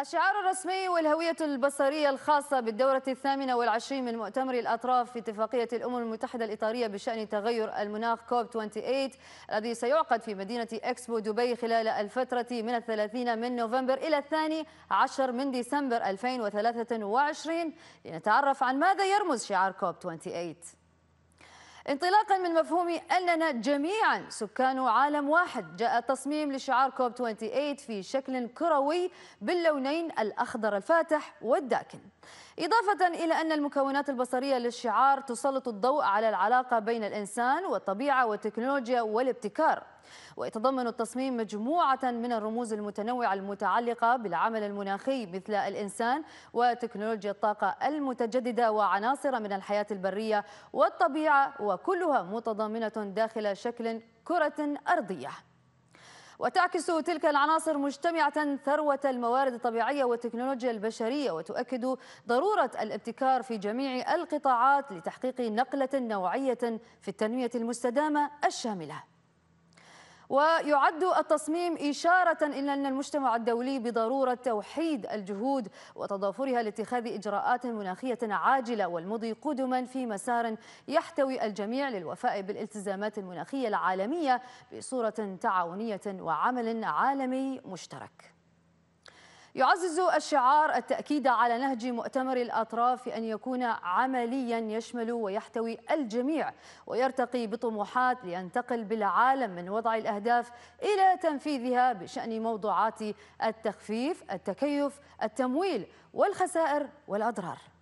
الشعار الرسمي والهوية البصرية الخاصة بالدورة الثامنة والعشرين من مؤتمر الأطراف في اتفاقية الأمم المتحدة الإطارية بشأن تغير المناخ كوب 28 الذي سيعقد في مدينة إكسبو دبي خلال الفترة من الثلاثين من نوفمبر إلى الثاني عشر من ديسمبر 2023 لنتعرف عن ماذا يرمز شعار كوب 28 انطلاقا من مفهوم أننا جميعا سكان عالم واحد جاء التصميم لشعار كوب 28 في شكل كروي باللونين الأخضر الفاتح والداكن إضافة إلى أن المكونات البصرية للشعار تسلط الضوء على العلاقة بين الإنسان والطبيعة والتكنولوجيا والابتكار ويتضمن التصميم مجموعة من الرموز المتنوعة المتعلقة بالعمل المناخي مثل الإنسان وتكنولوجيا الطاقة المتجددة وعناصر من الحياة البرية والطبيعة وكلها متضمنة داخل شكل كرة أرضية وتعكس تلك العناصر مجتمعة ثروة الموارد الطبيعية والتكنولوجيا البشرية وتؤكد ضرورة الابتكار في جميع القطاعات لتحقيق نقلة نوعية في التنمية المستدامة الشاملة ويعد التصميم إشارة إلى أن المجتمع الدولي بضرورة توحيد الجهود وتضافرها لاتخاذ إجراءات مناخية عاجلة والمضي قدما في مسار يحتوي الجميع للوفاء بالالتزامات المناخية العالمية بصورة تعاونية وعمل عالمي مشترك يعزز الشعار التأكيد على نهج مؤتمر الأطراف أن يكون عمليا يشمل ويحتوي الجميع ويرتقي بطموحات لينتقل بالعالم من وضع الأهداف إلى تنفيذها بشأن موضوعات التخفيف التكيف التمويل والخسائر والأضرار